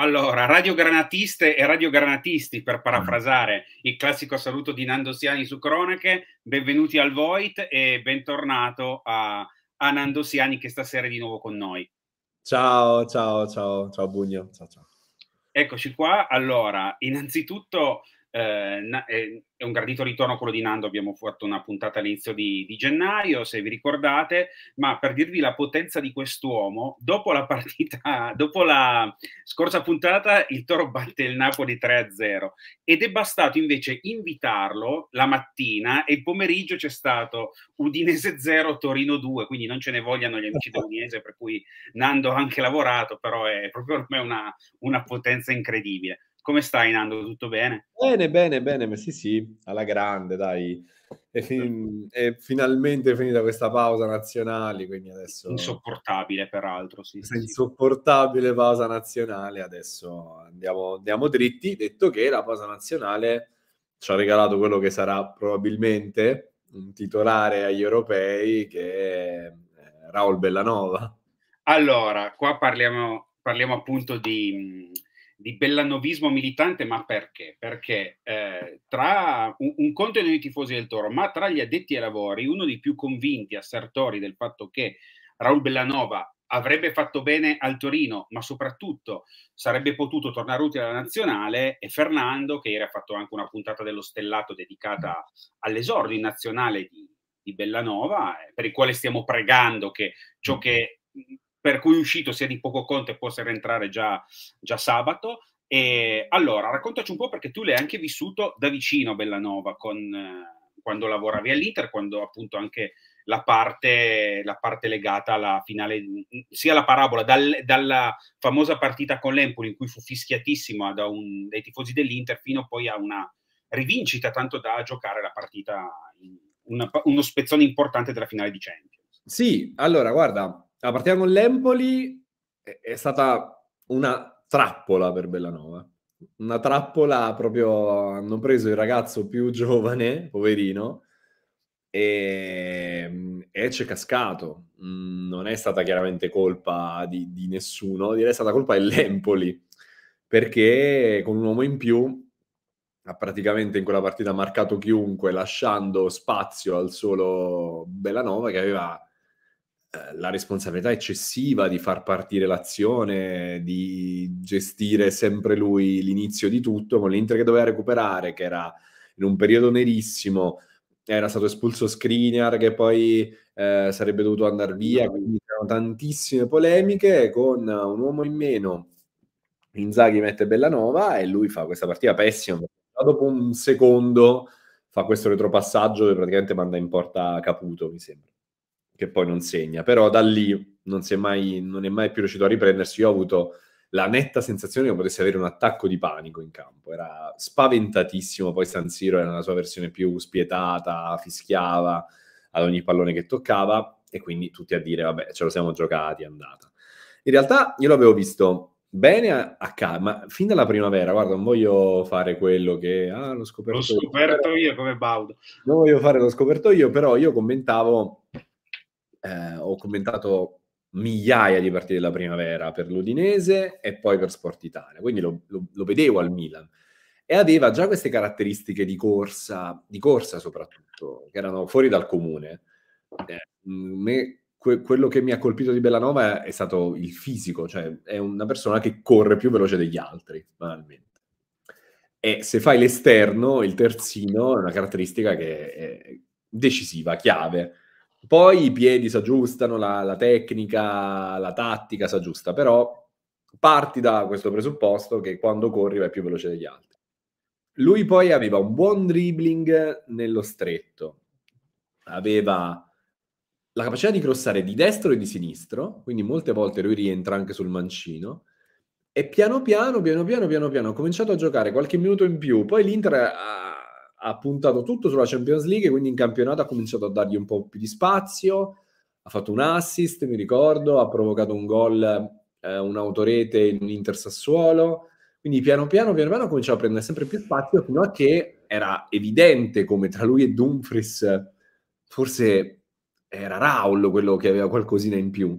Allora, Radio Granatiste e Radio Granatisti, per mm. parafrasare il classico saluto di Nando Siani su Cronache, benvenuti al Void e bentornato a, a Nando Siani che stasera è di nuovo con noi. Ciao, ciao, ciao, ciao Bugno, ciao, ciao. Eccoci qua, allora, innanzitutto eh, è un gradito ritorno quello di Nando, abbiamo fatto una puntata all'inizio di, di, gennaio, se vi ricordate, ma per dirvi la potenza di quest'uomo, dopo la partita, dopo la scorsa puntata, il Toro batte il Napoli 3-0 ed è bastato invece invitarlo la mattina e il pomeriggio c'è stato Udinese 0, Torino 2, quindi non ce ne vogliano gli amici dell'Udinese, per cui Nando ha anche lavorato, però è proprio per me una, una potenza incredibile. Come stai, Nando? Tutto bene? Bene, bene, bene, ma sì, sì, alla grande, dai. È, fin- è finalmente finita questa pausa nazionale, quindi adesso... Insopportabile, peraltro, sì. sì. insopportabile pausa nazionale, adesso andiamo, andiamo dritti, detto che la pausa nazionale ci ha regalato quello che sarà probabilmente un titolare agli europei, che è eh, Raul Bellanova. Allora, qua parliamo, parliamo appunto di di bellanovismo militante, ma perché? Perché eh, tra un, un conto è noi tifosi del Toro, ma tra gli addetti ai lavori, uno dei più convinti assertori del fatto che Raul Bellanova avrebbe fatto bene al Torino, ma soprattutto sarebbe potuto tornare utile alla nazionale e Fernando, che ieri ha fatto anche una puntata dello stellato dedicata all'esordio in nazionale di, di Bellanova, eh, per il quale stiamo pregando che ciò mm. che per cui è uscito sia di poco conto e possa rientrare già, già sabato. E allora, raccontaci un po' perché tu l'hai anche vissuto da vicino a Bellanova, con, eh, quando lavoravi all'Inter, quando appunto anche la parte, la parte legata alla finale, sia la parabola, dal, dalla famosa partita con l'Empoli in cui fu fischiatissima da un, dai tifosi dell'Inter fino poi a una rivincita, tanto da giocare la partita, una, uno spezzone importante della finale di Champions. Sì, allora guarda, la partita con l'Empoli è stata una trappola per Bellanova. Una trappola proprio... Hanno preso il ragazzo più giovane, poverino, ehm, e, e c'è cascato. Mm, non è stata chiaramente colpa di, di nessuno, direi è stata colpa dell'Empoli, perché con un uomo in più ha praticamente in quella partita marcato chiunque, lasciando spazio al solo Bellanova che aveva eh, la responsabilità eccessiva di far partire l'azione, di gestire sempre lui l'inizio di tutto, con l'Inter che doveva recuperare, che era in un periodo nerissimo, era stato espulso Skriniar che poi eh, sarebbe dovuto andare via, quindi c'erano tantissime polemiche con un uomo in meno. Inzaghi mette Bellanova e lui fa questa partita pessima, dopo un secondo fa questo retropassaggio e praticamente manda in porta Caputo, mi sembra che poi non segna, però da lì non, è mai, non è mai più riuscito a riprendersi. Io ho avuto la netta sensazione che potesse avere un attacco di panico in campo, era spaventatissimo, poi San Siro era nella sua versione più spietata, fischiava ad ogni pallone che toccava e quindi tutti a dire vabbè ce lo siamo giocati, è andata. In realtà io l'avevo visto bene a, a casa, ma fin dalla primavera, guarda, non voglio fare quello che ah, l'ho scoperto, l'ho scoperto io, io come Baudo. Non voglio fare l'ho scoperto io, però io commentavo eh, ho commentato migliaia di partite della primavera per l'Udinese e poi per Sport Italia, quindi lo, lo, lo vedevo al Milan e aveva già queste caratteristiche di corsa, di corsa soprattutto, che erano fuori dal comune. Eh, mm, me, que- quello che mi ha colpito di Bellanova è, è, stato il fisico, cioè è una persona che corre più veloce degli altri, banalmente. E se fai l'esterno, il terzino è una caratteristica che è decisiva, chiave. Poi i piedi si aggiustano, la, la tecnica, la tattica si aggiusta, però parti da questo presupposto che quando corri vai più veloce degli altri. Lui poi aveva un buon dribbling nello stretto, aveva la capacità di crossare di destro e di sinistro, quindi molte volte lui rientra anche sul mancino, e piano piano, piano piano, piano piano, ha cominciato a giocare qualche minuto in più, poi l'Inter ha ha puntato tutto sulla Champions League, quindi in campionato ha cominciato a dargli un po' più di spazio, ha fatto un assist, mi ricordo, ha provocato un gol, eh, un'autorete in un Inter Sassuolo, quindi piano piano, piano piano cominciava a prendere sempre più spazio fino a che era evidente come tra lui e Dumfries forse era Raul quello che aveva qualcosina in più.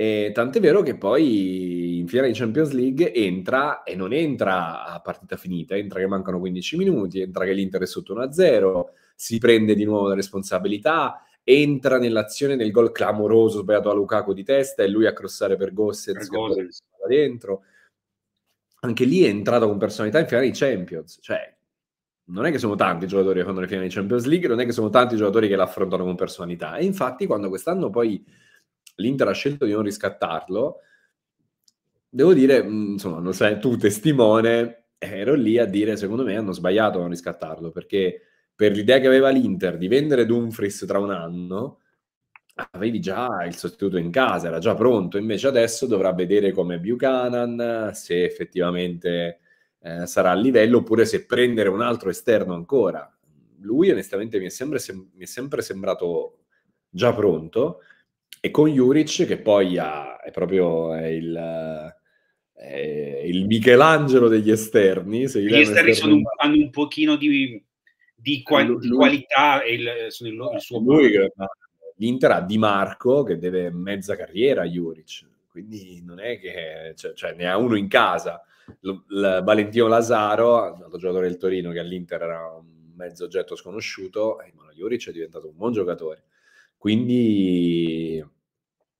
E tant'è vero che poi in finale di Champions League entra e non entra a partita finita, entra che mancano 15 minuti, entra che l'Inter è sotto 1-0, si prende di nuovo la responsabilità, entra nell'azione del gol clamoroso sbagliato a Lukaku di testa e lui a crossare per Gossens che da dentro. Anche lì è entrata con personalità in finale di Champions, cioè non è che sono tanti i giocatori che fanno le finali di Champions League, non è che sono tanti i giocatori che l'affrontano con personalità e infatti quando quest'anno poi l'Inter ha scelto di non riscattarlo, devo dire, mm, insomma, non sei tu testimone, ero lì a dire, secondo me hanno sbagliato a non riscattarlo, perché per l'idea che aveva l'Inter di vendere Dumfries tra un anno, avevi già il sostituto in casa, era già pronto, invece adesso dovrà vedere come Buchanan, se effettivamente eh, sarà a livello, oppure se prendere un altro esterno ancora. Lui onestamente mi è sempre, sem- mi è sempre sembrato già pronto, e con Juric che poi ha, è proprio è il, è il, Michelangelo degli esterni. Gli esterni un, hanno un pochino di, di, quali, eh, lui, di qualità e il, sono il, il suo... Lui, L'Inter ha Di Marco che deve mezza carriera a Juric, quindi non è che... Cioè, cioè ne ha uno in casa. L, l, Valentino Lazaro, l'altro giocatore del Torino che all'Inter era un mezzo oggetto sconosciuto, e eh, Juric è diventato un buon giocatore quindi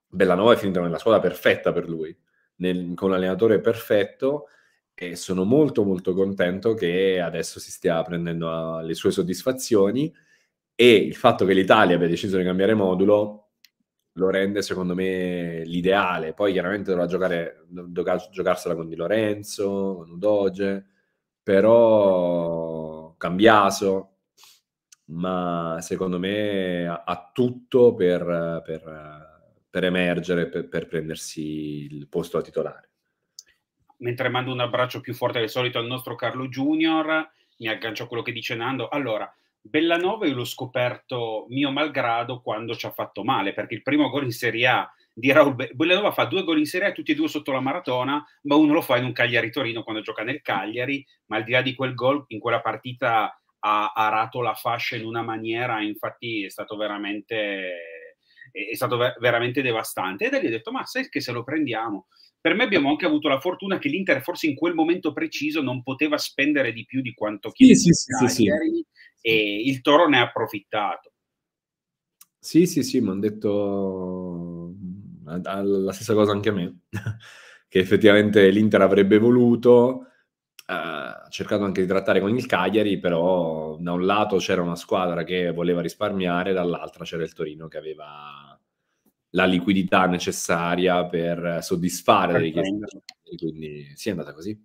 Bellanova è finita nella squadra perfetta per lui, nel, con l'allenatore perfetto e sono molto molto contento che adesso si stia prendendo le sue soddisfazioni e il fatto che l'Italia abbia deciso di cambiare modulo lo rende secondo me l'ideale. Poi chiaramente dovrà, giocare, dovrà giocarsela con Di Lorenzo, con Udoge, però Cambiaso, ma secondo me ha, ha tutto per, per, per emergere, per, per, prendersi il posto da titolare. Mentre mando un abbraccio più forte del solito al nostro Carlo Junior, mi aggancio a quello che dice Nando. Allora, Bellanova io l'ho scoperto mio malgrado quando ci ha fatto male, perché il primo gol in Serie A di Raul Be- Bellanova fa due gol in Serie A, tutti e due sotto la maratona, ma uno lo fa in un Cagliari-Torino quando gioca nel Cagliari, ma al di là di quel gol, in quella partita ha arato la fascia in una maniera, infatti è stato veramente, è stato veramente devastante. E da lì ho detto, ma sai che se lo prendiamo? Per me abbiamo anche avuto la fortuna che l'Inter forse in quel momento preciso non poteva spendere di più di quanto chiedeva sì, sì, sì, e il Toro ne ha approfittato. Sì, sì, sì, mi hanno detto mm, la stessa cosa anche a me, che effettivamente l'Inter avrebbe voluto, ha eh, cercato anche di trattare con il Cagliari, però da un lato c'era una squadra che voleva risparmiare, dall'altra c'era il Torino che aveva la liquidità necessaria per soddisfare per le richieste. Quindi sì, è andata così.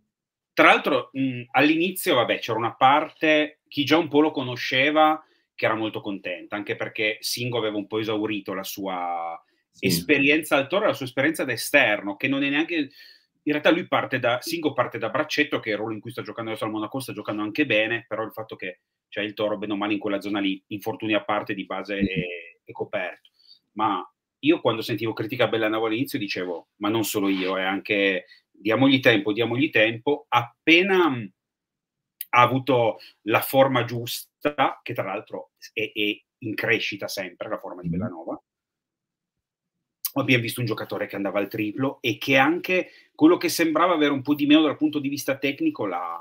Tra l'altro mh, all'inizio, vabbè, c'era una parte, chi già un po' lo conosceva, che era molto contenta, anche perché Singo aveva un po' esaurito la sua sì. esperienza al Toro, la sua esperienza d'esterno, che non è neanche in realtà lui parte da, Singo parte da braccetto, che è il ruolo in cui sta giocando adesso al Monaco, sta giocando anche bene, però il fatto che c'è il Toro bene o male in quella zona lì, infortuni a parte di base è, è coperto. Ma io quando sentivo critica a Bellanova all'inizio dicevo, ma non solo io, è anche diamogli tempo, diamogli tempo, appena ha avuto la forma giusta, che tra l'altro è, è in crescita sempre, la forma di Bellanova, mm-hmm abbiamo visto un giocatore che andava al triplo e che anche quello che sembrava avere un po' di meno dal punto di vista tecnico l'ha,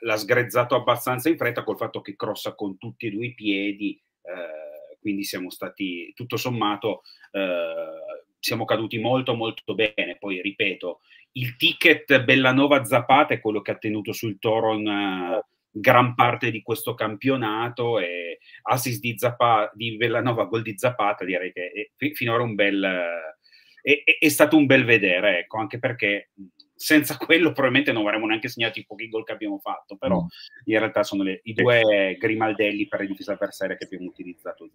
l'ha sgrezzato abbastanza in fretta col fatto che crossa con tutti e due i piedi, eh, quindi siamo stati tutto sommato, eh, siamo caduti molto molto bene. Poi ripeto, il ticket Bellanova Zapata è quello che ha tenuto sul toro in, eh, gran parte di questo campionato e assist di, Zapata di Villanova gol di Zapata, direi che è, finora un bel, è, è, stato un bel vedere, ecco, anche perché senza quello probabilmente non avremmo neanche segnato i pochi gol che abbiamo fatto, però no. in realtà sono le, i due grimaldelli per la difesa avversaria che abbiamo utilizzato.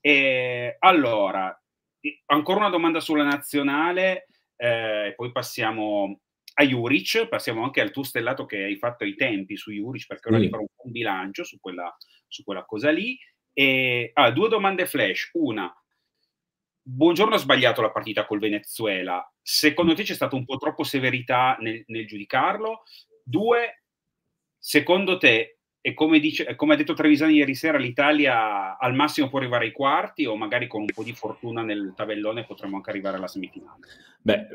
E, allora, ancora una domanda sulla nazionale, eh, poi passiamo a Juric, passiamo anche al tuo stellato che hai fatto ai tempi su Juric, perché ora ti farò un bilancio su quella, su quella cosa lì. E, ah, due domande flash. Una, buongiorno, ha sbagliato la partita col Venezuela. Secondo te c'è stata un po' troppo severità nel, nel giudicarlo? Due, secondo te, e come, dice, come ha detto Trevisani ieri sera, l'Italia al massimo può arrivare ai quarti o magari con un po' di fortuna nel tabellone potremmo anche arrivare alla semifinale? Beh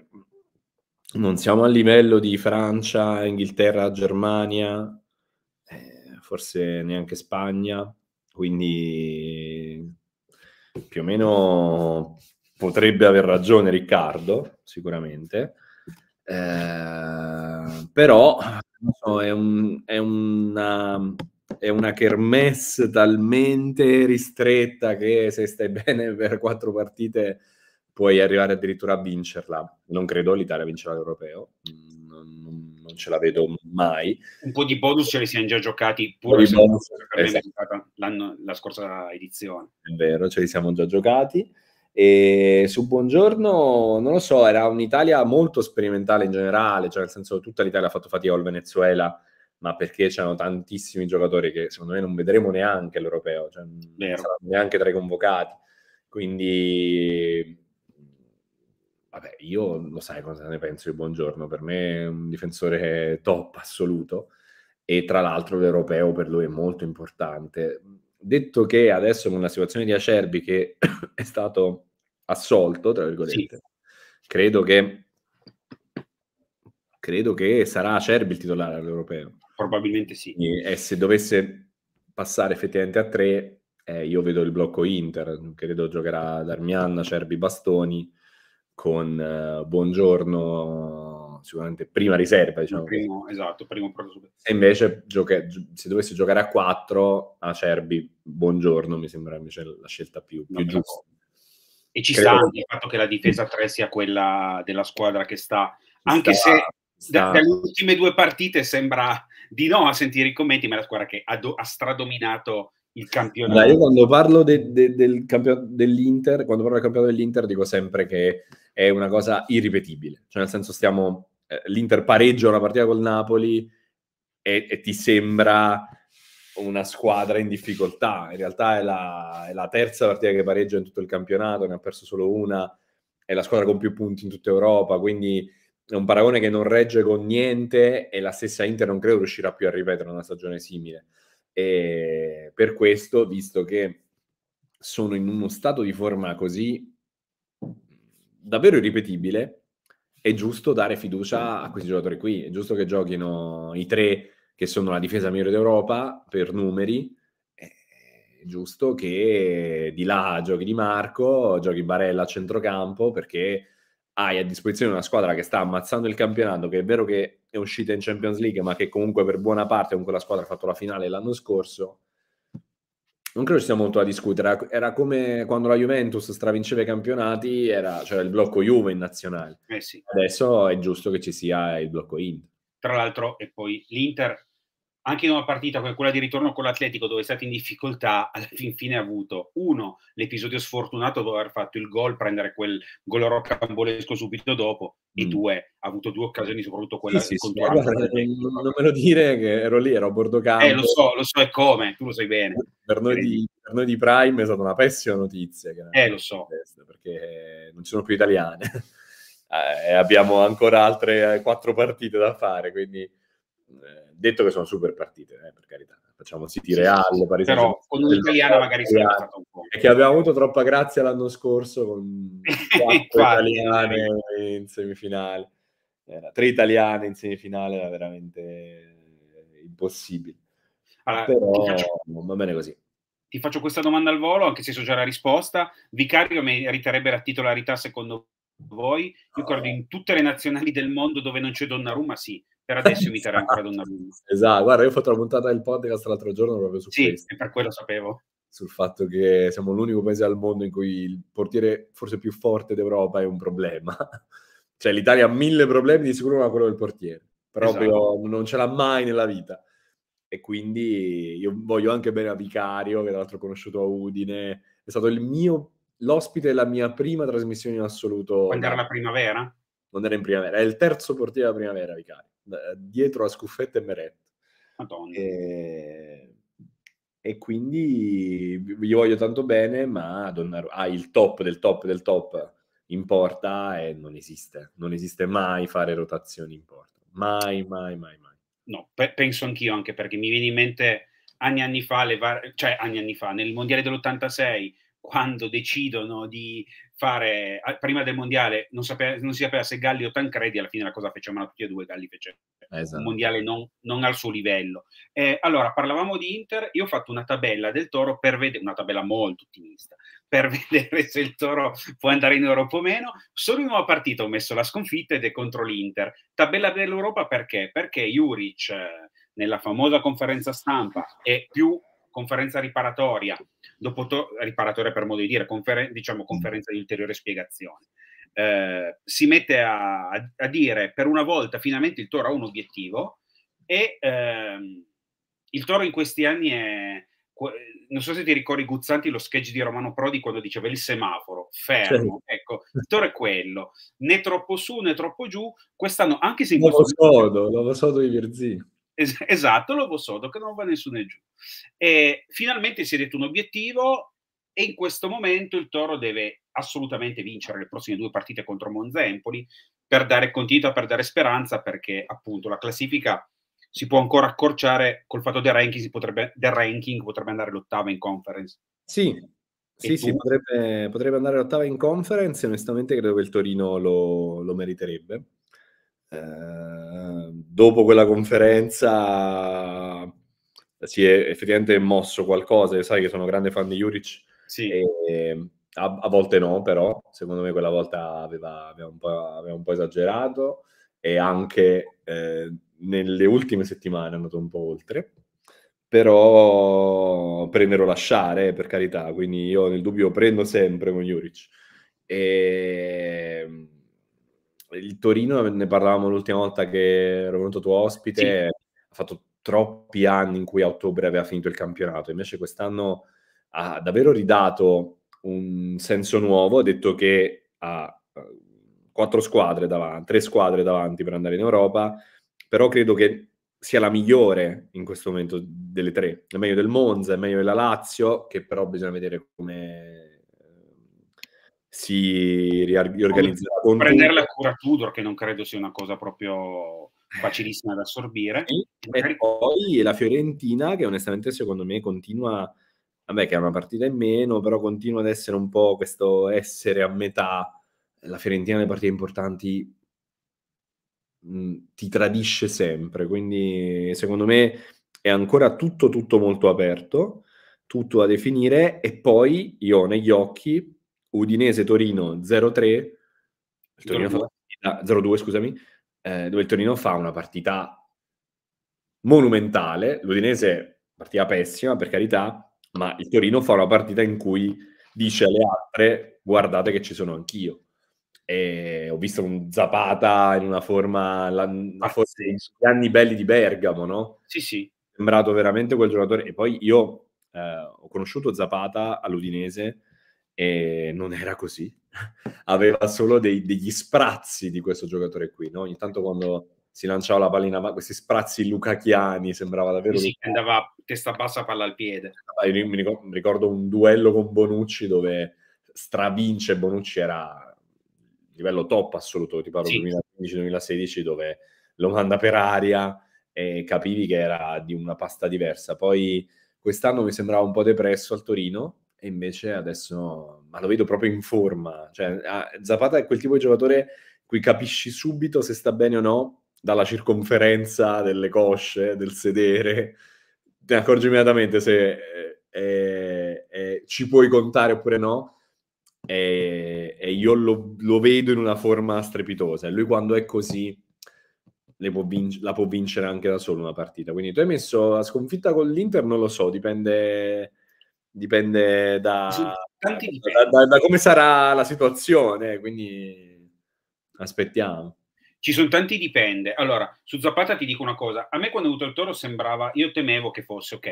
non siamo a livello di Francia, Inghilterra, Germania, eh, forse neanche Spagna, quindi più o meno potrebbe aver ragione Riccardo, sicuramente, eh, però no, è, un, è, una, è una kermesse talmente ristretta che se stai bene per quattro partite puoi arrivare addirittura a vincerla. Non credo l'Italia vincerà l'Europeo, non, non, ce la vedo mai. Un po' di bonus ce li siamo già giocati pure se bonus, esatto. la scorsa edizione. È vero, ce li siamo già giocati. E su Buongiorno, non lo so, era un'Italia molto sperimentale in generale, cioè nel senso tutta l'Italia ha fatto fatica al Venezuela, ma perché c'erano tantissimi giocatori che secondo me non vedremo neanche l'Europeo, cioè non neanche tra i convocati. Quindi Vabbè, io lo sai cosa ne penso di buongiorno, per me è un difensore top assoluto e tra l'altro l'europeo per lui è molto importante. Detto che adesso con la situazione di Acerbi che è stato assolto, tra virgolette, sì. credo che credo che sarà Acerbi il titolare all'europeo. Probabilmente sì. E, se dovesse passare effettivamente a tre, eh, io vedo il blocco Inter, credo giocherà Darmian, Acerbi, Bastoni con eh, Buongiorno, sicuramente prima riserva. Diciamo primo, esatto, primo E invece gioca- se dovessi giocare a 4, Acerbi, Buongiorno mi sembra invece la scelta più, più giusta. E ci Credo. sta anche il fatto che la difesa 3 sia quella della squadra che sta, anche sta, se sta. dalle ultime due partite sembra di no a sentire i commenti, ma è la squadra che ha, do- ha stradominato il campionato. Dai, io quando parlo de- de- del campionato dell'Inter, quando parlo del campionato dell'Inter, dico sempre che è una cosa irripetibile. Cioè, nel senso, stiamo. Eh, L'Inter pareggia una partita col Napoli e, e, ti sembra una squadra in difficoltà. In realtà è la, è la terza partita che pareggia in tutto il campionato, ne ha perso solo una, è la squadra con più punti in tutta Europa, quindi è un paragone che non regge con niente e la stessa Inter non credo riuscirà più a ripetere una stagione simile. E per questo, visto che sono in uno stato di forma così davvero irripetibile, è giusto dare fiducia a certo. questi giocatori qui. È giusto che giochino i tre che sono la difesa migliore d'Europa per numeri. È giusto che di là giochi Di Marco, giochi Barella a centrocampo perché hai a disposizione una squadra che sta ammazzando il campionato, che è vero che è uscita in Champions League, ma che comunque per buona parte con quella squadra ha fatto la finale l'anno scorso non credo ci sia molto da discutere. Era, come quando la Juventus stravinceva i campionati, era, c'era cioè, il blocco Juve in nazionale. Eh sì. Adesso è giusto che ci sia il blocco Inter. Tra l'altro, e poi l'Inter anche in una partita come quella di ritorno con l'Atletico, dove è stato in difficoltà, alla fin fine ha avuto uno l'episodio sfortunato dove aver fatto il gol, prendere quel gol rocambolesco subito dopo, mm. e due ha avuto due occasioni, soprattutto quella sì, sì, sì eh, guarda, Non me lo dire che ero lì, ero a bordo eh, campo. Eh, lo so, lo so, e come, tu lo sai bene. Per noi, di, per noi di Prime è stata una pessima notizia. Eh, lo so. perché non ci sono più italiane. eh, abbiamo ancora altre eh, quattro partite da fare, quindi... Eh, detto che sono super partite, eh, per carità, facciamoci dire sì, alle Però con l'italiana magari sarebbe stato un po'. E che abbiamo avuto troppa grazia l'anno scorso con quattro italiane in semifinale. Era tre italiane in semifinale era veramente impossibile. Allora, Però faccio... va bene così ti faccio questa domanda al volo, anche se so già la risposta. Vicario meriterebbe la titolarità secondo voi? Io credo in tutte le nazionali del mondo dove non c'è Donnarumma, sì, per adesso evitare ancora Donnarumma. Esatto, guarda, io ho fatto la puntata del podcast l'altro giorno proprio su sì, questo. Sì, per quello sapevo. Sul fatto che siamo l'unico paese al mondo in cui il portiere forse più forte d'Europa è un problema. cioè l'Italia ha mille problemi, di sicuro ma quello del portiere. Proprio esatto. non ce l'ha mai nella vita. E quindi io voglio anche bene a Vicario, che tra l'altro ho conosciuto a Udine. È stato il mio, l'ospite della mia prima trasmissione in assoluto. Quando era la primavera? non era in primavera, è il terzo portiere della primavera, Vicari, dietro a Scuffetta e Meret. E... e, quindi gli voglio tanto bene, ma Donnarumma ha ah, il top del top del top in porta e non esiste, non esiste mai fare rotazioni in porta, mai, mai, mai, mai. No, pe- penso anch'io, anche perché mi viene in mente anni anni fa, var- cioè anni anni fa, nel Mondiale dell'86, quando decidono di fare prima del mondiale non, sapeva, non si sapeva se Galli o Tancredi alla fine la cosa fece male tutti e due Galli fece esatto. un mondiale non, non, al suo livello eh, allora parlavamo di Inter io ho fatto una tabella del Toro per vedere una tabella molto ottimista per vedere se il Toro può andare in Europa o meno solo in una partita ho messo la sconfitta ed è contro l'Inter tabella dell'Europa perché? perché Juric eh, nella famosa conferenza stampa è più conferenza riparatoria, dopo to- riparatoria per modo di dire, conferen- diciamo mm. conferenza di ulteriore spiegazione. Eh, si mette a, a, dire per una volta finalmente il toro ha un obiettivo e ehm, il toro in questi anni è, non so se ti ricordi Guzzanti lo sketch di Romano Prodi quando diceva il semaforo, fermo, sì. ecco, il toro è quello, né troppo su né troppo giù, quest'anno anche se... In questo lo sodo, l'ovo sodo di Virzì. Es- esatto, lo so, che non va nessuno giù. E finalmente si è detto un obiettivo e in questo momento il Toro deve assolutamente vincere le prossime due partite contro Monzempoli per dare continuità, per dare speranza, perché appunto la classifica si può ancora accorciare col fatto del ranking, potrebbe, del ranking potrebbe andare l'ottava in conference. Sì, sì, sì, potrebbe, potrebbe, andare l'ottava in conference. e Onestamente, credo che il Torino lo, lo meriterebbe. Eh, dopo quella conferenza si è effettivamente mosso qualcosa, sai che sono grande fan di Juric, sì. E, a, a, volte no però, secondo me quella volta aveva, aveva, un, po', aveva un, po', esagerato e anche eh, nelle ultime settimane è andato un po' oltre però prenderò lasciare per carità quindi io nel dubbio prendo sempre con Juric e ehm, il Torino, ne parlavamo l'ultima volta che ero venuto tuo ospite, sì. ha fatto troppi anni in cui a ottobre aveva finito il campionato, invece quest'anno ha davvero ridato un senso nuovo, ha detto che ha eh, quattro squadre davanti, tre squadre davanti per andare in Europa, però credo che sia la migliore in questo momento delle tre. È meglio del Monza, è meglio della Lazio, che però bisogna vedere come si riorganizzerà. Con prendere la cura Tudor, che non credo sia una cosa proprio facilissima da assorbire. E, e poi la Fiorentina, che onestamente secondo me continua, vabbè che è una partita in meno, però continua ad essere un po' questo essere a metà. La Fiorentina nelle partite importanti mh, ti tradisce sempre, quindi secondo me è ancora tutto, tutto molto aperto, tutto a definire e poi io ho negli occhi Udinese-Torino 0-3, 0-2. Partita, 0-2 scusami, eh, dove il Torino fa una partita monumentale, l'Udinese partita pessima per carità, ma il Torino fa una partita in cui dice alle altre guardate che ci sono anch'io. E ho visto un Zapata in una forma, la, ah, forse sì. gli anni belli di Bergamo, no? Sì, sì. sembrato veramente quel giocatore. E poi io eh, ho conosciuto Zapata all'Udinese e non era così. Aveva solo dei, degli sprazzi di questo giocatore qui, no? Ogni tanto quando si lanciava la pallina, ma questi sprazzi lucachiani sembrava davvero... Sì, andava testa bassa, palla al piede. Ah, mi ricordo un duello con Bonucci dove stravince Bonucci era livello top assoluto, ti parlo sì. 2015-2016, dove lo manda per aria e capivi che era di una pasta diversa. Poi quest'anno mi sembrava un po' depresso al Torino, e invece adesso ma lo vedo proprio in forma. Cioè, Zapata è quel tipo di giocatore cui capisci subito se sta bene o no dalla circonferenza delle cosce, del sedere. Ti accorgi immediatamente se eh, eh, ci puoi contare oppure no. E, e io lo, lo, vedo in una forma strepitosa. E lui quando è così può vinc- la può vincere anche da solo una partita. Quindi tu hai messo la sconfitta con l'Inter, non lo so, dipende dipende da, da, da, da come sarà la situazione, quindi aspettiamo ci sono tanti dipende. Allora, su Zapata ti dico una cosa, a me quando ho avuto il Toro sembrava, io temevo che fosse, ok,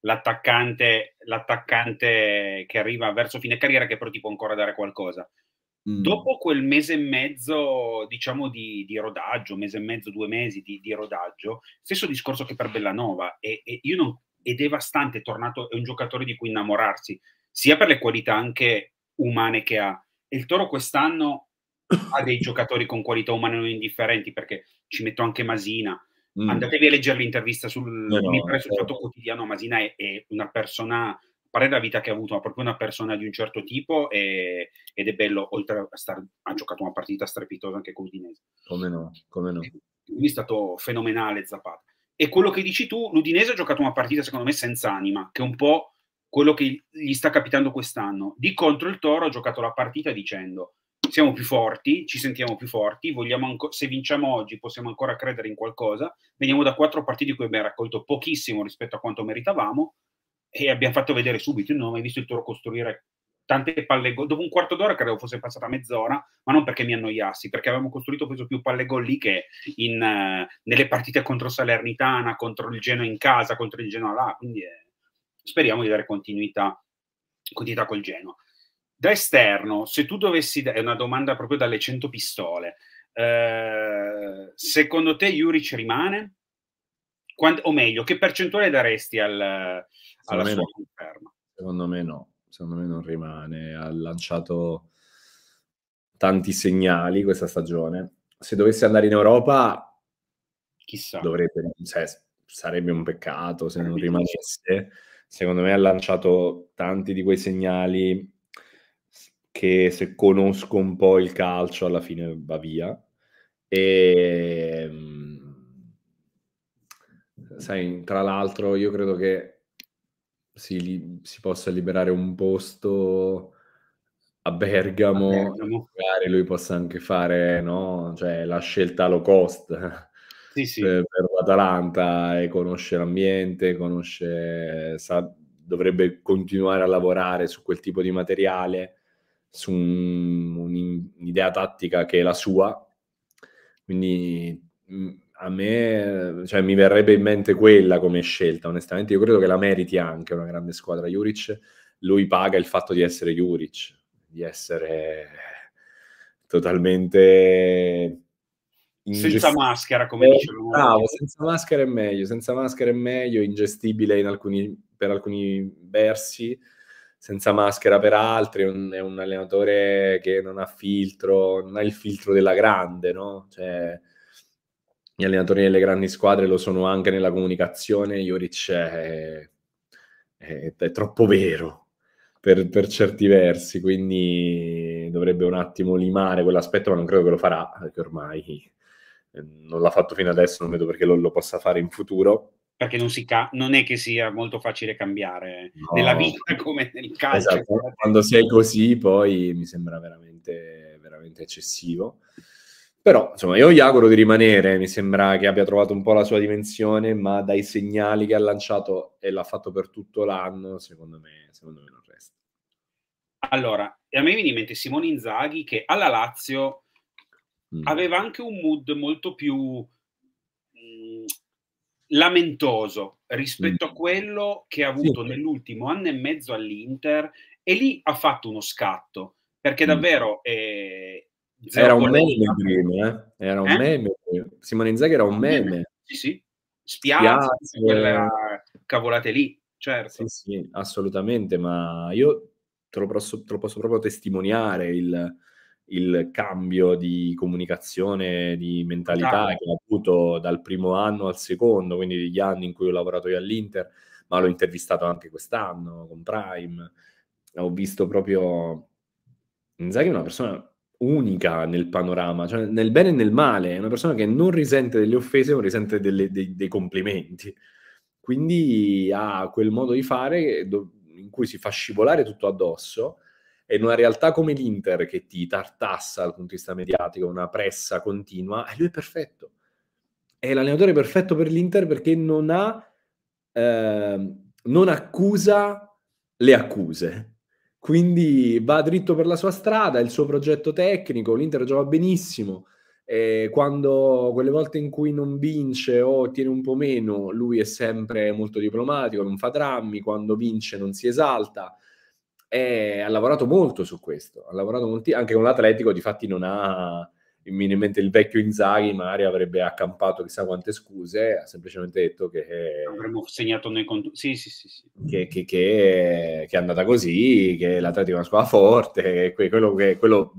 l'attaccante, l'attaccante che arriva verso fine carriera che però ti può ancora dare qualcosa. Mm. Dopo quel mese e mezzo, diciamo, di, di, rodaggio, mese e mezzo, due mesi di, di rodaggio, stesso discorso che per Bellanova, e, e io non, è devastante, è tornato, è un giocatore di cui innamorarsi, sia per le qualità anche umane che ha. E il Toro quest'anno ha dei giocatori con qualità umane non indifferenti, perché ci metto anche Masina. Mm. Andatevi a leggere l'intervista sul, no, no, certo. Quotidiano, Masina è, è una persona pare la vita che ha avuto, ma proprio una persona di un certo tipo e, ed è bello, oltre a star, ha giocato una partita strepitosa anche con Udinese. Come no, come no. Lui è stato fenomenale Zapata. E quello che dici tu, l'Udinese ha giocato una partita secondo me senza anima, che è un po' quello che gli sta capitando quest'anno. Di contro il Toro ha giocato la partita dicendo siamo più forti, ci sentiamo più forti, anco- se vinciamo oggi possiamo ancora credere in qualcosa, veniamo da quattro partite in cui abbiamo raccolto pochissimo rispetto a quanto meritavamo e abbiamo fatto vedere subito, non ho mai visto il Toro costruire tante palle gol. Dopo un quarto d'ora credo fosse passata mezz'ora, ma non perché mi annoiassi, perché avevamo costruito penso più palle gol lì che in, uh, nelle partite contro Salernitana, contro il Genoa in casa, contro il Genoa là. Quindi eh, speriamo di dare continuità, continuità col Genoa. Da esterno, se tu dovessi, è una domanda proprio dalle 100 pistole, eh, secondo te Juric rimane? Quando, o meglio, che percentuale daresti al, alla sua conferma? Secondo me no secondo me non rimane, ha lanciato tanti segnali questa stagione. Se dovesse andare in Europa, chissà, dovrebbe, cioè, sarebbe un peccato se non rimanesse. Secondo me ha lanciato tanti di quei segnali che se conosco un po' il calcio alla fine va via. E ehm, sai, tra l'altro io credo che si, li- si possa liberare un posto a Bergamo, a Bergamo. magari lui possa anche fare no? cioè, la scelta low cost. Sì, sì. per l'Atalanta e conosce l'ambiente, conosce, sa, dovrebbe continuare a lavorare su quel tipo di materiale, su un, un'idea tattica che è la sua. Quindi mh, a me cioè, mi verrebbe in mente quella come scelta, onestamente. Io credo che la meriti anche una grande squadra. Juric, lui paga il fatto di essere Juric, di essere totalmente... Ingestibile. Senza maschera, come dicevo. Eh, bravo, senza maschera è meglio, senza maschera è meglio, ingestibile in alcuni, per alcuni versi, senza maschera per altri, un, è un allenatore che non ha filtro, non ha il filtro della grande, no? Cioè, gli allenatori delle grandi squadre lo sono anche nella comunicazione, Juric è, è, è troppo vero per, per, certi versi, quindi dovrebbe un attimo limare quell'aspetto, ma non credo che lo farà, perché ormai eh, non l'ha fatto fino adesso, non vedo perché lo, lo possa fare in futuro perché non, ca- non, è che sia molto facile cambiare no. nella vita come nel calcio. Esatto. Quando sei così, poi mi sembra veramente, veramente eccessivo. Però, insomma, io gli auguro di rimanere, mi sembra che abbia trovato un po' la sua dimensione, ma dai segnali che ha lanciato e l'ha fatto per tutto l'anno, secondo me, secondo me non resta. Allora, e a me mi viene in mente Simone Inzaghi che alla Lazio mm. aveva anche un mood molto più mh, mm, lamentoso rispetto mm. a quello che ha avuto sì. nell'ultimo anno e mezzo all'Inter e lì ha fatto uno scatto, perché mm. davvero... Mm. Eh, era un meme prima, eh? Era un eh? meme. Simone Inzaghi era un meme. Sì, sì. Spiazza, Spiazza quella cavolate lì, certo. Sì, sì, assolutamente, ma io te lo posso, te lo posso proprio testimoniare il, il, cambio di comunicazione, di mentalità ah, che ho avuto dal primo anno al secondo, quindi degli anni in cui ho lavorato io all'Inter, ma l'ho intervistato anche quest'anno con Prime. Ho visto proprio... Inzaghi è una persona unica nel panorama, cioè nel bene e nel male, è una persona che non risente delle offese, ma risente delle, dei, dei, complimenti. Quindi ha quel modo di fare in cui si fa scivolare tutto addosso e in una realtà come l'Inter che ti tartassa dal punto di vista mediatico, una pressa continua, e lui è perfetto. È l'allenatore perfetto per l'Inter perché non ha, eh, non accusa le accuse quindi va dritto per la sua strada, il suo progetto tecnico, l'Inter gioca benissimo. Eh, quando quelle volte in cui non vince o tiene un po' meno, lui è sempre molto diplomatico, non fa drammi, quando vince non si esalta. Eh, ha lavorato molto su questo, ha lavorato molti- anche con l'Atletico, di fatti non ha mi in mente il vecchio Inzaghi, magari avrebbe accampato chissà quante scuse, ha semplicemente detto che... Avremmo segnato nei conti... Sì, sì, sì. sì. Che, che, che, che, è andata così, che l'Atletico è una squadra forte, quello che... Quello,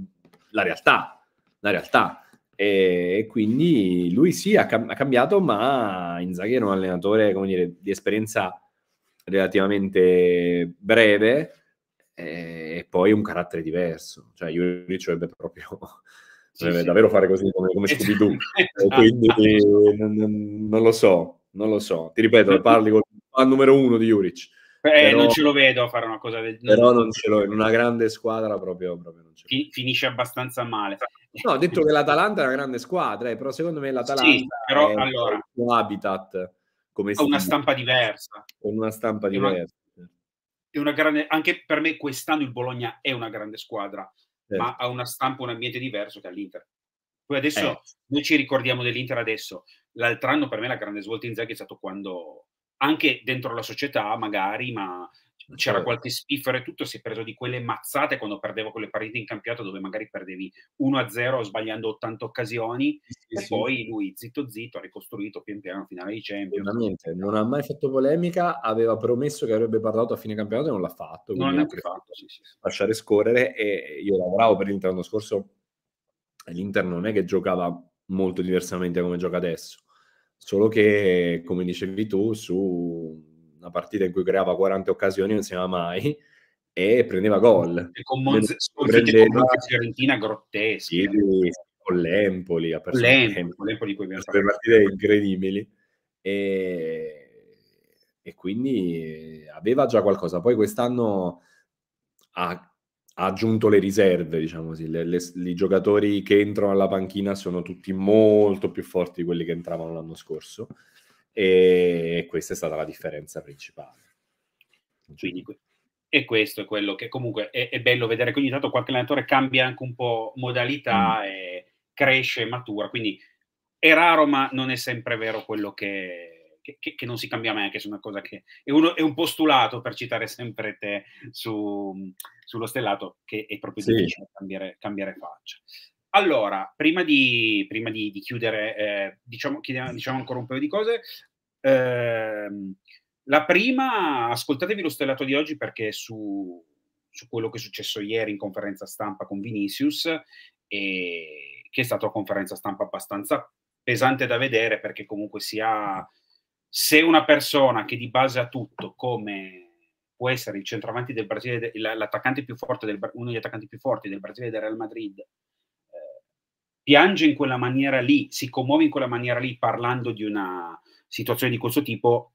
la realtà, la realtà. E quindi lui sì, ha, cam- ha cambiato, ma Inzaghi era un allenatore, come dire, di esperienza relativamente breve eh, e poi un carattere diverso. Cioè, Juric avrebbe proprio deve sì. davvero fare così come, come esatto. Scooby-Doo. Quindi non, non, lo so, non lo so. Ti ripeto, parli con il fan numero uno di Juric. Eh, però, non ce lo vedo a fare una cosa del genere. Però non ce l'ho, in una grande squadra proprio, proprio non ce l'ho. Finisce abbastanza male. No, ho detto che l'Atalanta è una grande squadra, eh, però secondo me l'Atalanta sì, però, è allora, un habitat. Come ha una stampa diversa. Con una stampa diversa. Certo. È Una, grande, anche per me quest'anno il Bologna è una grande squadra certo. ma ha una stampa, un ambiente diverso che all'Inter. Poi adesso eh. noi ci ricordiamo dell'Inter adesso. L'altro anno per me la grande svolta in Zaghi è stato quando anche dentro la società magari, ma c'era certo. qualche spiffero e tutto, si è preso di quelle mazzate quando perdevo quelle partite in campionato dove magari perdevi 1-0 sbagliando 80 occasioni sì, e sì. poi lui zitto zitto ha ricostruito pian piano finale di Champions. Veramente, non ha mai fatto polemica, aveva promesso che avrebbe parlato a fine campionato e non l'ha fatto. Non l'ha fatto, fatto sì, lasciare scorrere e io lavoravo per l'Inter l'anno scorso e l'Inter non è che giocava molto diversamente come gioca adesso, solo che come dicevi tu su una partita in cui creava 40 occasioni, non si va mai, e prendeva gol. E con Monza, prendeva... con Fiorentina grottesca. Eh. Sì, con l'Empoli, ha perso l'Empoli, l'Empoli cui abbiamo partite incredibili. E... e, quindi aveva già qualcosa. Poi quest'anno ha ha aggiunto le riserve, diciamo così. Le, le, I giocatori che entrano alla panchina sono tutti molto più forti di quelli che entravano l'anno scorso e questa è stata la differenza principale. Quindi, e questo è quello che comunque è, è, bello vedere che ogni tanto qualche allenatore cambia anche un po' modalità mm. e cresce, matura, quindi è raro ma non è sempre vero quello che, che, che non si cambia mai, anche se è una cosa che è, uno, è, un postulato per citare sempre te su, sullo stellato che è proprio sì. difficile cambiare, cambiare faccia. Allora, prima di, prima di, di chiudere, eh, diciamo, chiediamo, diciamo, ancora un paio di cose. Eh, la prima, ascoltatevi lo stellato di oggi perché su, su quello che è successo ieri in conferenza stampa con Vinicius, e, che è stata una conferenza stampa abbastanza pesante da vedere perché comunque si ha, se una persona che di base ha tutto come può essere il centravanti del Brasile, l'attaccante più forte del, uno degli attaccanti più forti del Brasile e del Real Madrid, piange in quella maniera lì, si commuove in quella maniera lì parlando di una situazione di questo tipo,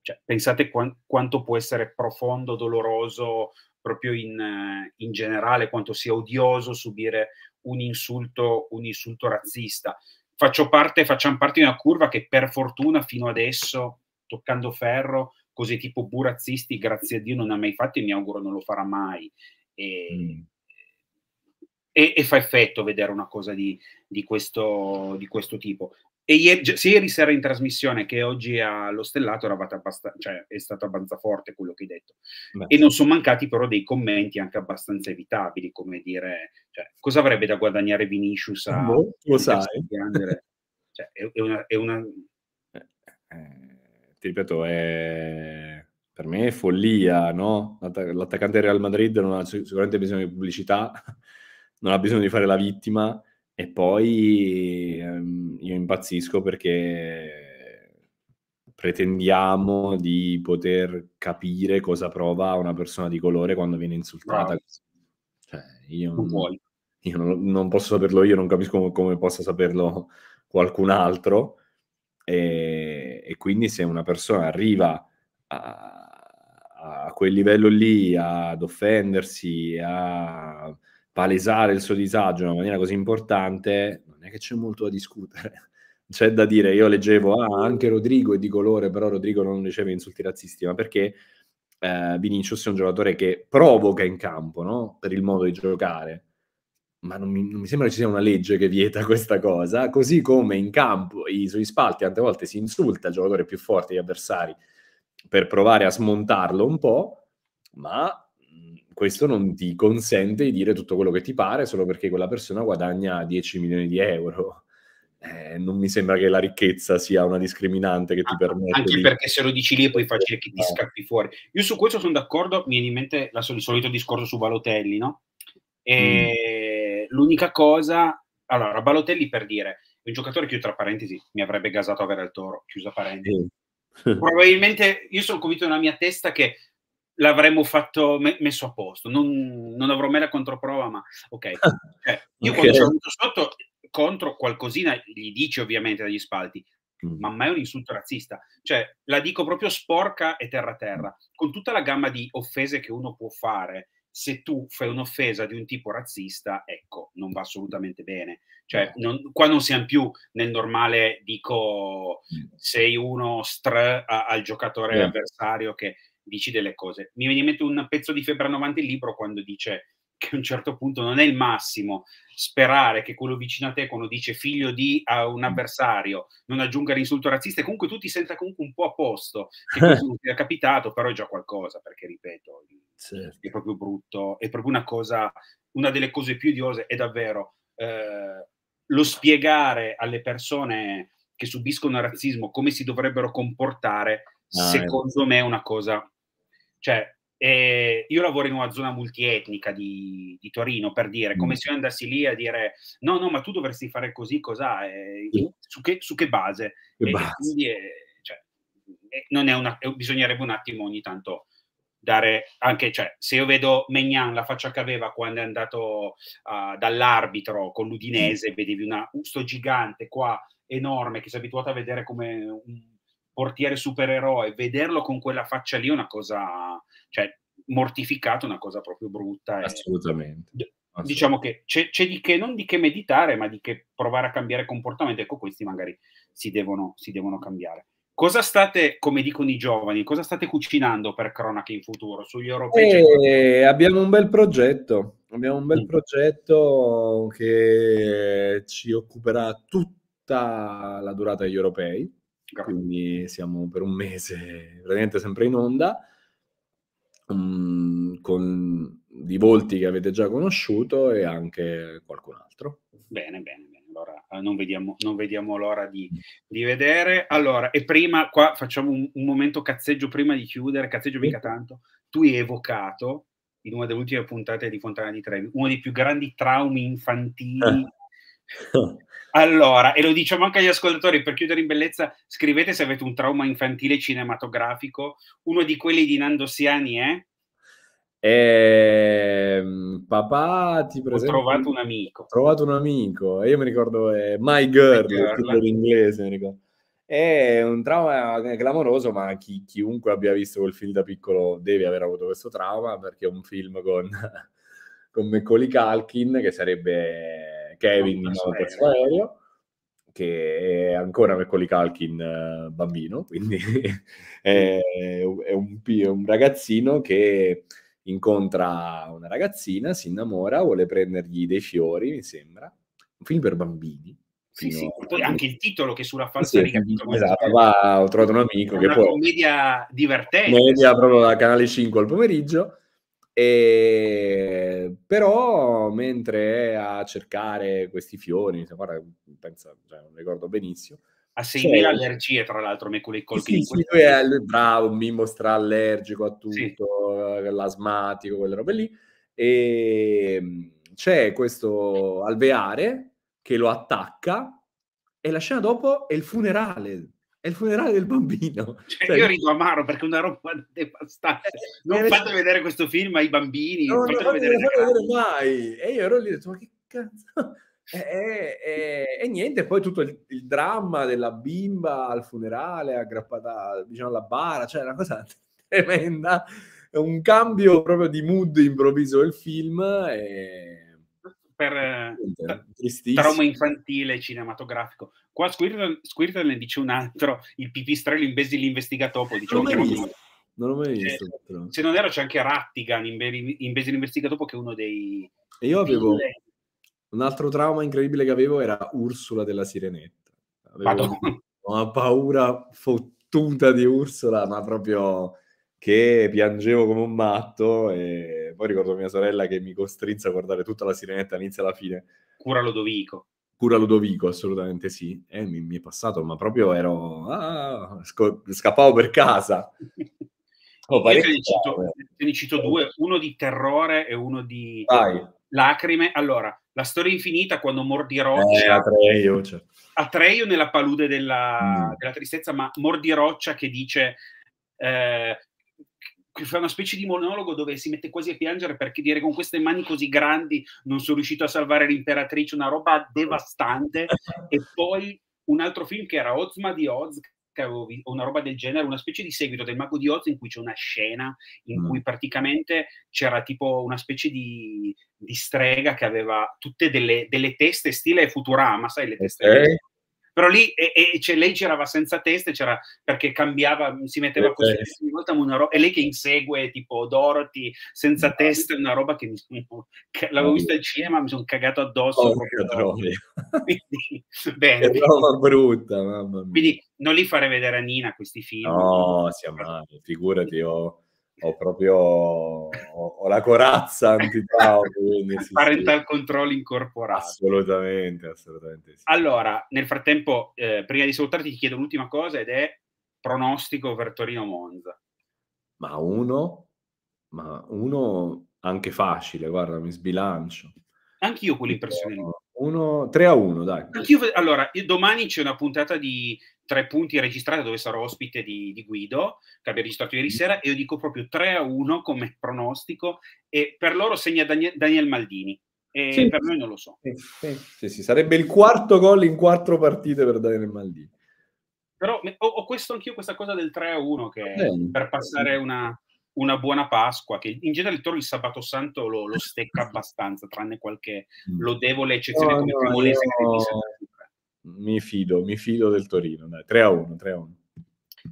cioè, pensate qu- quanto può essere profondo, doloroso, proprio in, eh, in, generale, quanto sia odioso subire un insulto, un insulto razzista. Faccio parte, facciamo parte di una curva che per fortuna fino adesso, toccando ferro, così tipo burazzisti, grazie a Dio non ha mai fatto e mi auguro non lo farà mai. E, mm e, e fa effetto vedere una cosa di, di, questo, di questo tipo. E ieri, sia ieri sera in trasmissione che oggi allo stellato cioè, è stato abbastanza forte quello che hai detto. Beh. E non sono mancati però dei commenti anche abbastanza evitabili, come dire, cioè, cosa avrebbe da guadagnare Vinicius a... No, boh, lo sai. cioè, è, è, una... È una... Eh, eh, ti ripeto, è... per me è follia, no? L'attaccante del Real Madrid non ha sicuramente bisogno di pubblicità, non ha bisogno di fare la vittima e poi ehm, io impazzisco perché pretendiamo di poter capire cosa prova una persona di colore quando viene insultata. Wow. Cioè, io, non, io non, non, posso saperlo io, non capisco come, come possa saperlo qualcun altro. E, e, quindi se una persona arriva a, a quel livello lì ad offendersi, a palesare il suo disagio in una maniera così importante, non è che c'è molto da discutere. c'è da dire, io leggevo, ah, anche Rodrigo è di colore, però Rodrigo non riceve insulti razzisti, ma perché eh, Vinicius è un giocatore che provoca in campo, no? Per il modo di giocare. Ma non mi, non mi, sembra ci sia una legge che vieta questa cosa, così come in campo, i, suoi spalti, tante volte si insulta il giocatore più forte degli avversari per provare a smontarlo un po', ma questo non ti consente di dire tutto quello che ti pare solo perché quella persona guadagna 10 milioni di euro. Eh, non mi sembra che la ricchezza sia una discriminante che ti ah, permette. Anche di... perché se lo dici lì è poi facile che ti no. Esatto. scappi fuori. Io su questo sono d'accordo, mi viene in mente la, il solito discorso su Balotelli, no? E mm. L'unica cosa, allora, Balotelli per dire, è un giocatore che io tra parentesi mi avrebbe gasato avere al toro, chiusa parentesi. Mm. Probabilmente, io sono convinto nella mia testa che l'avremmo fatto me- messo a posto. Non, non, avrò mai la controprova, ma ok. Cioè, io okay. quando sono venuto sotto contro qualcosina gli dici ovviamente dagli spalti, mm. ma mai un insulto razzista. Cioè, la dico proprio sporca e terra-terra, mm. con tutta la gamma di offese che uno può fare. Se tu fai un'offesa di un tipo razzista, ecco, non va assolutamente bene. Cioè, certo. non, qua non siamo più nel normale, dico, mm. sei uno str al giocatore yeah. avversario che dici delle cose. Mi viene in mente un pezzo di Febra 90 il libro quando dice che a un certo punto non è il massimo sperare che quello vicino a te, quando dice figlio di a un avversario, non aggiunga l'insulto razzista e comunque tu ti senta comunque un po' a posto, che questo non ti è capitato, però è già qualcosa, perché ripeto, certo. è proprio brutto, è proprio una cosa, una delle cose più odiose è davvero eh, lo spiegare alle persone che subiscono razzismo come si dovrebbero comportare, ah, secondo è... me è una cosa cioè, eh, io lavoro in una zona multietnica di, di Torino, per dire, come mm. se io andassi lì a dire no, no, ma tu dovresti fare così, cos'ha? Eh, su, che, su, che, base? Che base. Eh, quindi cioè, eh, una, bisognerebbe un attimo ogni tanto dare anche, cioè, se io vedo Megnan, la faccia che aveva quando è andato uh, dall'arbitro con mm. l'Udinese, mm. vedevi una, sto gigante qua, enorme, che si è abituato a vedere come un portiere supereroe, vederlo con quella faccia lì è una cosa, cioè, mortificata, una cosa proprio brutta. Assolutamente. E, assolutamente. Diciamo che c'è, c'è, di che, non di che meditare, ma di che provare a cambiare comportamento. Ecco, questi magari si devono, si devono cambiare. Cosa state, come dicono i giovani, cosa state cucinando per cronache in futuro sugli europei? Eh, abbiamo un bel progetto, abbiamo un bel mm. progetto che ci occuperà tutta la durata degli europei, quindi siamo per un mese praticamente sempre in onda, um, con i volti che avete già conosciuto e anche qualcun altro. Bene, bene, Allora, eh, non vediamo, non vediamo l'ora di, mm. di, vedere. Allora, e prima, qua facciamo un, un momento cazzeggio prima di chiudere, cazzeggio mica tanto. Tu hai evocato, in una delle ultime puntate di Fontana di Trevi, uno dei più grandi traumi infantili eh. Allora, e lo diciamo anche agli ascoltatori, per chiudere in bellezza, scrivete se avete un trauma infantile cinematografico. Uno di quelli di Nando Siani è? Eh, papà ti presento... Ho trovato un amico. Ho trovato un amico. Io mi ricordo eh, My Girl, My girl. in inglese, mi ricordo. È un trauma eh, clamoroso, ma chi, chiunque abbia visto quel film da piccolo deve aver avuto questo trauma, perché è un film con, con Macaulay Culkin, che sarebbe Kevin in autotrasporto aereo che è ancora Macaulay Culkin eh, bambino, quindi è, è, un, è, un, ragazzino che incontra una ragazzina, si innamora, vuole prendergli dei fiori, mi sembra, un film per bambini. Sì, sì, a... anche il titolo che sulla falsa sì, ricapitola. Esatto, va, ho trovato un amico è che poi... Una commedia divertente. Commedia proprio da Canale 5 al pomeriggio e, ehm, però mentre è a cercare questi fiori, guarda, pensa, cioè, non ricordo benissimo, ha 6.000 cioè, allergie, tra l'altro, Meculei Colkin. Sì, sì, lui è bravo, mi mostra allergico a tutto, sì. Eh, l'asmatico, quelle robe lì. E ehm, c'è questo alveare che lo attacca e la scena dopo è il funerale è il funerale del bambino. Cioè, cioè, io rido amaro perché è una roba devastante. Eh, eh, non eh, fate vedere questo film ai bambini, non fatelo vedere, vedere mai. E io ero lì e ho detto, ma che cazzo? E, e, e, niente, poi tutto il, il, dramma della bimba al funerale, aggrappata diciamo, alla bara, cioè una cosa tremenda, un cambio proprio di mood improvviso del film. E per trauma infantile cinematografico. Qua Squirtle ne dice un altro, il pipistrello invece l'investigatore. Diciamo non, non, non l'ho mai cioè, visto. Cioè, se non ero c'è anche Rattigan invece l'investigatore che è uno dei... E io avevo... Dei... Un altro trauma incredibile che avevo era Ursula della Sirenetta. Avevo una paura fottuta di Ursula, ma proprio che piangevo come un matto e poi ricordo mia sorella che mi costrinse a guardare tutta la sirenetta all'inizio alla fine. Cura Ludovico. Cura Ludovico, assolutamente sì. E mi, mi è passato, ma proprio ero... Ah, sco- scappavo per casa. oh, te ne, cito, eh. te ne cito due, uno di terrore e uno di Vai. lacrime. Allora, la storia infinita quando Mordiroccia... Eh, Atreio, cioè. Atreio nella palude della, mm. della tristezza, ma mordi Mordiroccia che dice... Eh, che fa una specie di monologo dove si mette quasi a piangere perché dire con queste mani così grandi non sono riuscito a salvare l'imperatrice, una roba devastante. e poi un altro film che era Ozma di Oz, che avevo visto, una roba del genere, una specie di seguito del Mago di Oz in cui c'è una scena in mm. cui praticamente c'era tipo una specie di, di strega che aveva tutte delle, delle teste stile Futurama, sai le teste? Okay. Però lì e, e, cioè, lei c'era senza testa, c'era, perché cambiava, si metteva eh, così, eh. Volta, roba, e lei che insegue tipo Dorothy senza no. testa, una roba che, mi, che l'avevo vista al cinema, mi sono cagato addosso. Oh, proprio, quindi, bene. Che roba brutta, mamma mia. Quindi non li fare vedere a Nina questi film. No, sia male, figurati, ho... Oh ho proprio ho, ho la corazza antitrao. Sì, Parental sì. control incorporato. Assolutamente, assolutamente sì. Allora, nel frattempo, eh, prima di salutarti ti chiedo un'ultima cosa ed è pronostico per Torino-Monza. Ma uno, ma uno anche facile, guarda, mi sbilancio. Anch'io quell'impressione lì. 1 3 a 1, dai. Anch'io, allora, domani c'è una puntata di tre punti registrata dove sarò ospite di, di Guido, che abbia registrato ieri mm. sera, e io dico proprio 3 a 1 come pronostico, e per loro segna Daniel, Daniel Maldini. E sì. per noi non lo so. Sì, sì, sì, sarebbe il quarto gol in quattro partite per Daniel Maldini. Però ho, ho questo anch'io, questa cosa del 3 a 1 che per passare una, una buona Pasqua, che in genere il toro il sabato santo lo, lo stecca abbastanza, tranne qualche mm. lodevole eccezione no, oh, come no, Primolese. Io... Mi fido, mi fido del Torino, dai. 3 a 1, 3 a 1.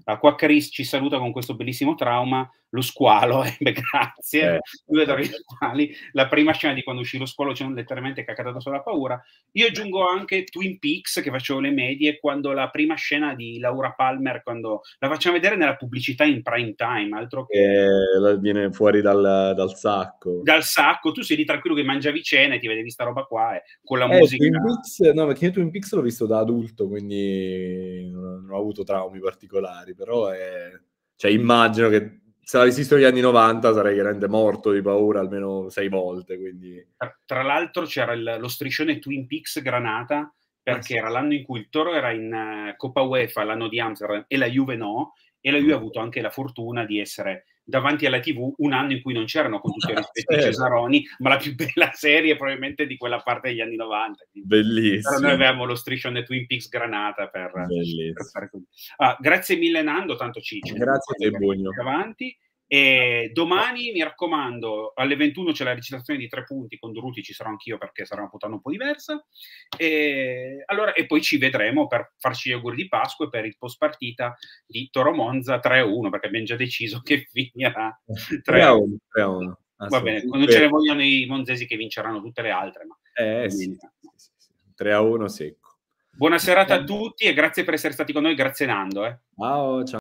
Acquacaris ah, ci saluta con questo bellissimo trauma lo squalo, eh, grazie, eh. due dei la prima scena di quando uscì lo squalo c'è letteralmente cacata da sola paura. Io aggiungo anche Twin Peaks che facevo le medie quando la prima scena di Laura Palmer, quando la facciamo vedere nella pubblicità in prime time, altro che... Eh, viene fuori dal, dal, sacco. Dal sacco, tu sei lì tranquillo che mangiavi cena e ti vedevi sta roba qua eh, con la eh, musica. Twin Peaks, no, perché io Twin Peaks l'ho visto da adulto, quindi non ho avuto traumi particolari, però è... Cioè, immagino che se la resisto agli anni 90 sarei chiaramente morto di paura almeno sei volte. Quindi... Tra, l'altro c'era il, lo striscione Twin Peaks Granata, perché ah, sì. era l'anno in cui il Toro era in uh, eh, Coppa UEFA, l'anno di Amsterdam, e la Juve no, e la Juve mm. ha avuto anche la fortuna di essere davanti alla TV un anno in cui non c'erano con tutti i ah, rispetti eh. Cesaroni, ma la più bella serie probabilmente di quella parte degli anni 90. Bellissimo. Però noi avevamo lo striscione Twin Peaks Granata per, per fare così. Ah, grazie mille Nando, tanto ci Grazie a te, Bugno. Avanti. E domani mi raccomando, alle 21 c'è la recitazione di tre punti con Druti, ci sarò anch'io perché sarà una puntata un po' diversa. E, allora, e poi ci vedremo per farci gli auguri di Pasqua e per il post partita di Toro Monza 3-1, perché abbiamo già deciso che finirà 3-1. 3-1. Va bene, non ce ne vogliono i monzesi che vinceranno tutte le altre. Ma... Eh, sì. 3-1 secco. Buona serata a eh. tutti e grazie per essere stati con noi, grazie Nando. Eh. Ciao, ciao.